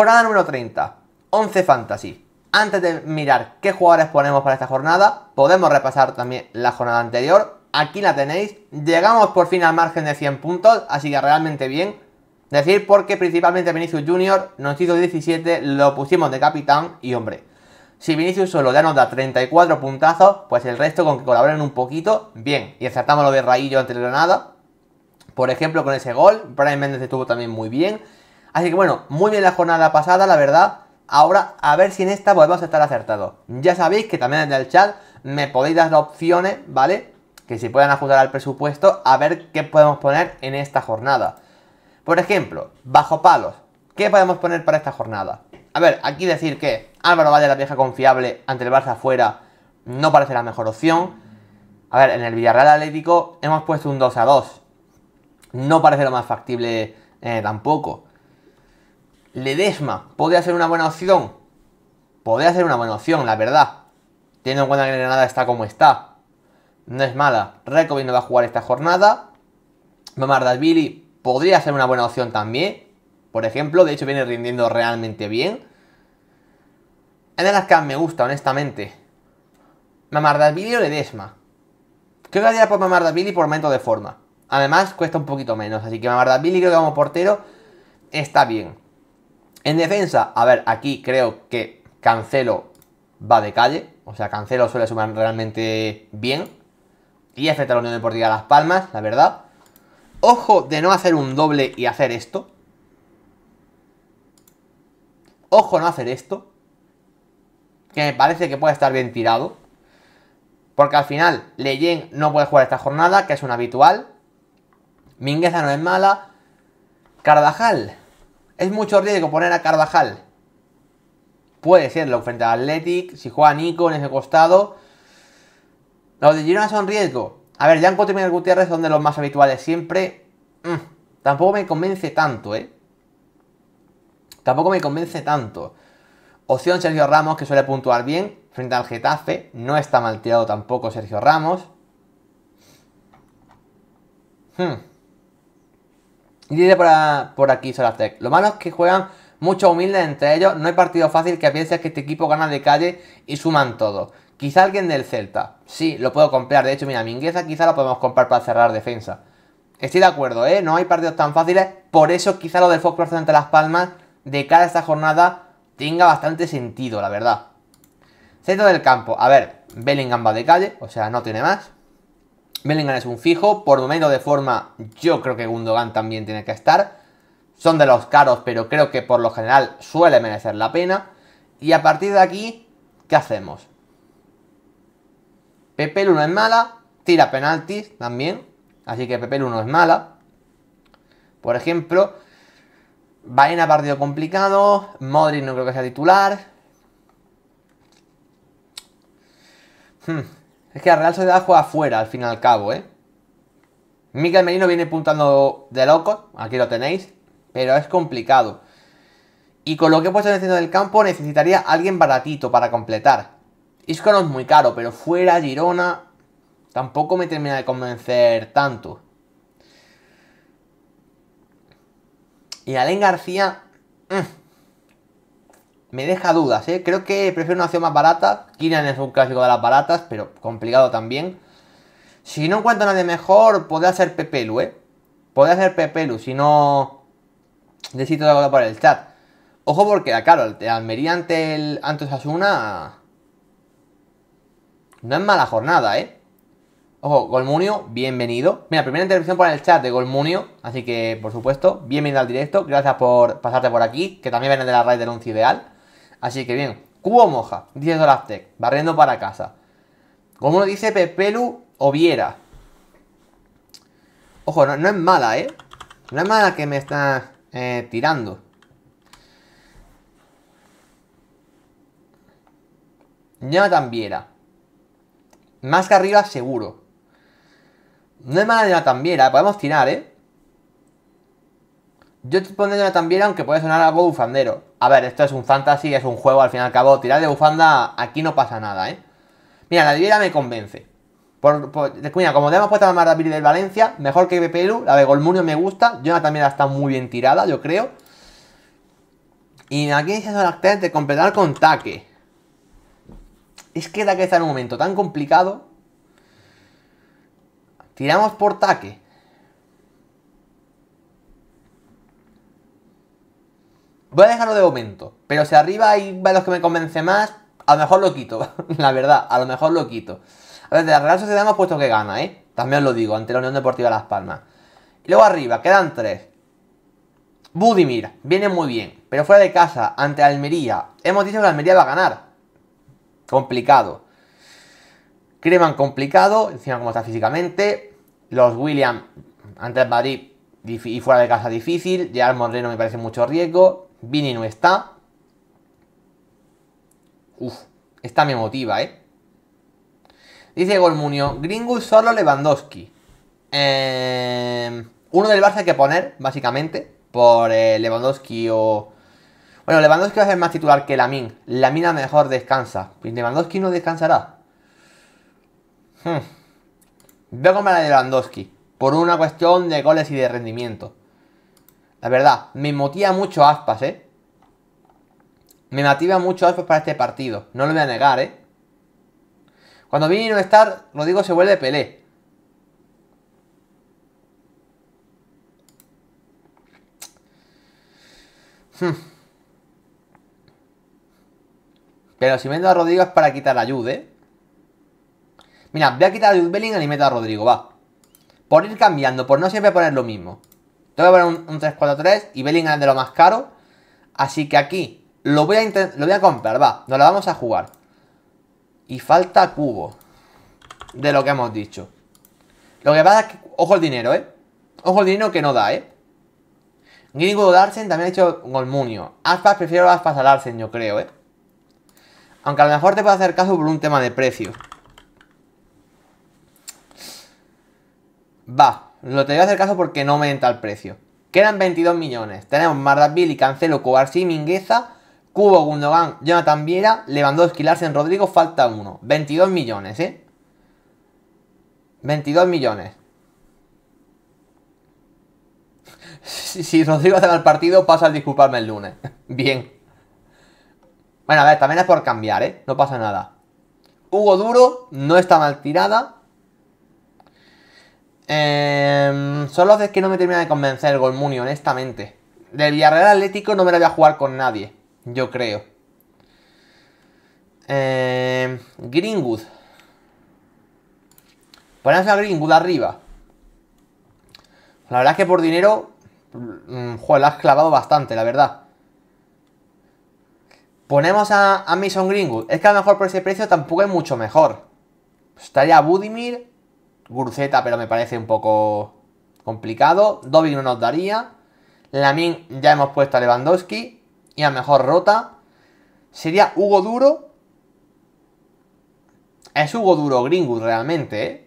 Jornada número 30, 11 Fantasy. Antes de mirar qué jugadores ponemos para esta jornada, podemos repasar también la jornada anterior. Aquí la tenéis. Llegamos por fin al margen de 100 puntos, así que realmente bien. Decir porque principalmente Vinicius Junior nos hizo 17, lo pusimos de capitán y hombre. Si Vinicius solo ya nos da 34 puntazos, pues el resto con que colaboren un poquito, bien. Y acertamos lo de Raillo ante nada, Por ejemplo, con ese gol, Brian Méndez estuvo también muy bien. Así que bueno, muy bien la jornada pasada, la verdad. Ahora, a ver si en esta a estar acertados. Ya sabéis que también en el chat me podéis dar opciones, ¿vale? Que se puedan ajustar al presupuesto a ver qué podemos poner en esta jornada. Por ejemplo, bajo palos. ¿Qué podemos poner para esta jornada? A ver, aquí decir que Álvaro Valle, la vieja confiable, ante el Barça afuera no parece la mejor opción. A ver, en el Villarreal Atlético hemos puesto un 2 a 2. No parece lo más factible eh, tampoco. Ledesma, ¿puede ser una buena opción? Podría ser una buena opción, la verdad. Teniendo en cuenta que Granada está como está. No es mala. recomiendo no va a jugar esta jornada. Billy podría ser una buena opción también. Por ejemplo, de hecho viene rindiendo realmente bien. de las que me gusta, honestamente. Billy o Ledesma. Creo que haría por Billy por momento de forma. Además, cuesta un poquito menos. Así que Billy creo que como portero está bien. En defensa, a ver, aquí creo que Cancelo va de calle. O sea, Cancelo suele sumar realmente bien. Y afecta a la Unión Deportiva Las Palmas, la verdad. Ojo de no hacer un doble y hacer esto. Ojo no hacer esto. Que me parece que puede estar bien tirado. Porque al final, Leyen no puede jugar esta jornada, que es un habitual. Mingueza no es mala. Cardajal es mucho riesgo poner a Carvajal. Puede serlo frente a Athletic, si juega Nico en ese costado. Los de Girona son riesgo. A ver, Janko, Coutinho y Gutiérrez son de los más habituales siempre. Mm, tampoco me convence tanto, ¿eh? Tampoco me convence tanto. Opción Sergio Ramos, que suele puntuar bien frente al Getafe. No está mal tirado tampoco Sergio Ramos. Hmm. Y dice por, aquí Solastec, lo malo es que juegan mucho humildes entre ellos, no hay partido fácil que pienses que este equipo gana de calle y suman todo. Quizá alguien del Celta, sí, lo puedo comprar, de hecho, mira, Mingueza quizá lo podemos comprar para cerrar defensa. Estoy de acuerdo, ¿eh? No hay partidos tan fáciles, por eso quizá lo del Fox ante Las Palmas de cara a esta jornada tenga bastante sentido, la verdad. Centro del campo, a ver, Bellingham va de calle, o sea, no tiene más. Bellingham es un fijo. Por lo menos de forma, yo creo que Gundogan también tiene que estar. Son de los caros, pero creo que por lo general suele merecer la pena. Y a partir de aquí, ¿qué hacemos? Pepe 1 es mala, tira penaltis también. Así que Pepe uno es mala. Por ejemplo, Baena partido complicado. Modric no creo que sea titular. Hmm. Es que la Real Sociedad juega fuera, al fin y al cabo, ¿eh? Miguel Merino viene puntando de locos, aquí lo tenéis, pero es complicado. Y con lo que he puesto en el centro del campo necesitaría alguien baratito para completar. Isco no es muy caro, pero fuera Girona tampoco me termina de convencer tanto. Y Alen García... Mm, me deja dudas, ¿eh? Creo que prefiero una opción más barata. Kiran es un clásico de las baratas, pero complicado también. Si no encuentro nadie mejor, podría ser Pepelu, ¿eh? Podría ser Pepelu, si no... Necesito algo por el chat. Ojo porque, claro, el Almería ante el Antos Asuna... No es mala jornada, ¿eh? Ojo, Golmunio, bienvenido. Mira, primera intervención por el chat de Golmunio, así que, por supuesto, bienvenido al directo. Gracias por pasarte por aquí, que también viene de la raíz del 11 ideal. Así que bien, Cubo Moja, dice Tech, barriendo para casa. Como lo dice Pepelu Oviera. Ojo, no, es mala, ¿eh? No es mala que me está eh, tirando. ya Viera. Más que arriba, seguro. No es mala tan Viera, ¿eh? podemos tirar, ¿eh? Yo te pondré también, aunque puede sonar algo bufandero. A ver, esto es un fantasy, es un juego, al fin y al cabo, tirar de bufanda, aquí no pasa nada, ¿eh? Mira, la Viera me convence. Por, como de hemos puesto la maravilla del Valencia, mejor que BPLU la de Golmunio me gusta, Yo también está muy bien tirada, yo creo. Y aquí dice las de completar con Taque. Es que que está en un momento tan complicado. Tiramos por Taque. Voy a dejarlo de momento, Pero si arriba hay Los que me convence más, a lo mejor lo quito. la verdad, a lo mejor lo quito. A ver, de la Real Sociedad hemos puesto que gana, ¿eh? También os lo digo, ante la Unión Deportiva Las Palmas. Y luego arriba, quedan tres. Budimir, viene muy bien. Pero fuera de casa, ante Almería. Hemos dicho que Almería va a ganar. Complicado. Creman complicado, encima como está físicamente. Los Williams ante el Madrid y fuera de casa difícil. ya Llegar Moreno me parece mucho riesgo. Vini no está. Uf, esta me motiva, ¿eh? Dice Golmunio, Gringo solo Lewandowski. Em, uno del Barça hay que poner, básicamente, por eh, Lewandowski o... Bueno, Lewandowski va a ser más titular que Lamin. Lamin a mejor descansa. Pues Lewandowski no descansará. Hmm. Veo Voy Lewandowski por una cuestión de goles y de rendimiento. La verdad, me motiva mucho Aspas, ¿eh? Me motiva mucho Aspas para este partido. No lo voy a negar, ¿eh? Cuando y no estar, lo digo, se vuelve Pelé. Hmm. Pero si meto a Rodrigo es para quitar la Jude, ¿eh? Mira, voy a quitar a Jude Bellingham y meto a Rodrigo, va. Por ir cambiando, por no siempre poner lo mismo voy a poner un, 3-4-3 y Bellingham es de lo más caro. Así que aquí lo voy, a lo voy a comprar, va. Nos la vamos a jugar. Y falta cubo. De lo que hemos dicho. Lo que pasa es que... Ojo el dinero, ¿eh? Ojo el dinero que no da, ¿eh? Gringo Darsen también ha hecho Golmunio. Aspas, prefiero Aspas a Darsen yo creo, ¿eh? Aunque a lo mejor te puede hacer caso por un tema de precio. Va. Lo te voy a hacer caso porque no me entra el precio. Quedan 22 millones. Tenemos mardavili y Cancelo, Cobarsí, Mingueza, Cubo, Gundogan, Jonathan Viera, esquilarse en Rodrigo, falta uno. 22 millones, ¿eh? 22 millones. Si, Rodrigo hace mal partido, pasa al disculparme el lunes. Bien. Bueno, a ver, también es por cambiar, ¿eh? No pasa nada. Hugo Duro, no está mal tirada. Eh, em, es que no me termina de convencer el Golmuni, honestamente. Del Villarreal Atlético no me la voy a jugar con nadie, yo creo. Em, Greenwood. Ponemos a Greenwood arriba. La verdad es que por dinero, mm, joder, la has clavado bastante, la verdad. Ponemos a, a Mason Greenwood. Es que a lo mejor por ese precio tampoco es mucho mejor. Estaría Budimir, Gurzeta, pero me parece un poco complicado. Dobby no nos daría. Lamin ya hemos puesto a Lewandowski. Y a mejor rota. Sería Hugo Duro. Es Hugo Duro gringo realmente, ¿eh?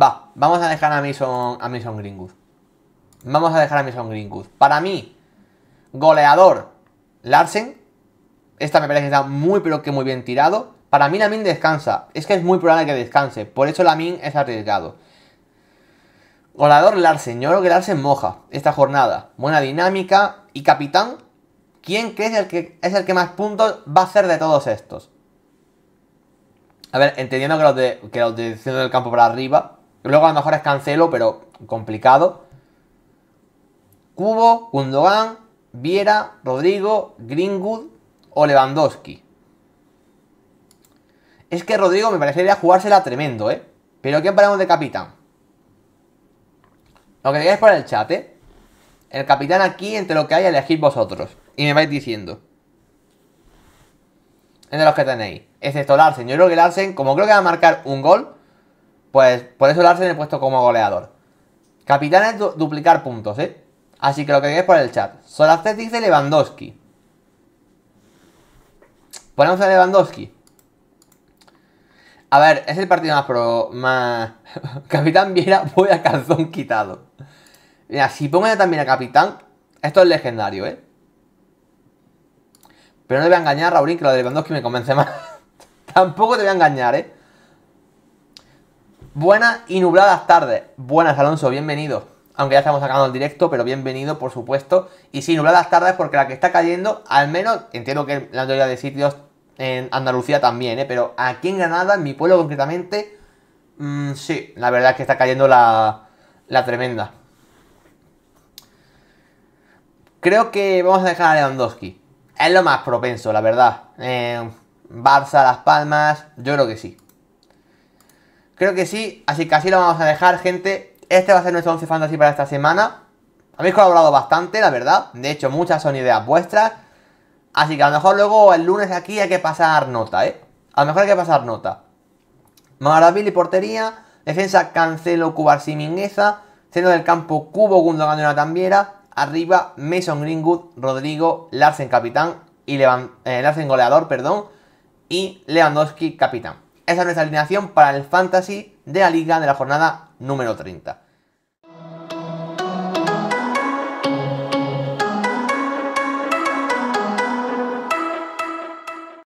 Va, vamos a dejar a Mason, a Greenwood. Vamos a dejar a Mason gringo Para mí, goleador Larsen. Esta me parece que está muy pero que muy bien tirado. Para mí la Min descansa. Es que es muy probable que descanse. Por eso la Min es arriesgado. Golador Larsen. Yo creo que Larsen moja esta jornada. Buena dinámica. Y capitán. ¿Quién crees el que es el que más puntos va a hacer de todos estos? A ver, entendiendo que los de, que los de del campo para arriba. Luego a lo mejor es cancelo, pero complicado. Cubo, Gundogan, Viera, Rodrigo, Greenwood, o Lewandowski. Es que Rodrigo me parecería jugársela tremendo, ¿eh? Pero ¿quién paramos de capitán? Lo que digáis por el chat, ¿eh? El capitán aquí, entre lo que hay, elegid vosotros. Y me vais diciendo. Entre los que tenéis. Excepto Larsen. Yo creo que Larsen, como creo que va a marcar un gol, pues por eso Larsen he puesto como goleador. Capitán es duplicar puntos, ¿eh? Así que lo que digáis por el chat. Solacet dice Lewandowski. Ponemos pues a Lewandowski. A ver, es el partido más pro... más... Capitán Viera, voy a calzón quitado. Mira, si pongo ya también a Capitán, esto es legendario, ¿eh? Pero no te voy a engañar, Raúl, que lo de Lewandowski me convence más. Tampoco te voy a engañar, ¿eh? Buenas y nubladas tardes. Buenas, Alonso, bienvenido aunque ya estamos sacando el directo, pero bienvenido, por supuesto. Y sí, nubladas tardes, porque la que está cayendo, al menos, entiendo que la mayoría de sitios en Andalucía también, ¿eh? pero aquí en Granada, en mi pueblo concretamente, mm, sí, la verdad es que está cayendo la, tremenda. Creo que vamos a dejar a Lewandowski. Es lo más propenso, la verdad. Eh, Barça, Las Palmas, yo creo que sí. Creo que sí, así que así lo vamos a dejar, gente. Este va a ser nuestro 11 fantasy para esta semana. Habéis colaborado bastante, la verdad. De hecho, muchas son ideas vuestras. Así que a lo mejor luego el lunes aquí hay que pasar nota, ¿eh? A lo mejor hay que pasar nota. Maravilla y portería. Defensa Cancelo, Cubar, Mingueza. Seno del campo, Cubo, Gundogan y Tambiera. Arriba, Mason Greenwood, Rodrigo, Larsen capitán y eh, goleador, perdón. Y Lewandowski capitán. Esa es nuestra alineación para el Fantasy de la Liga de la jornada número 30.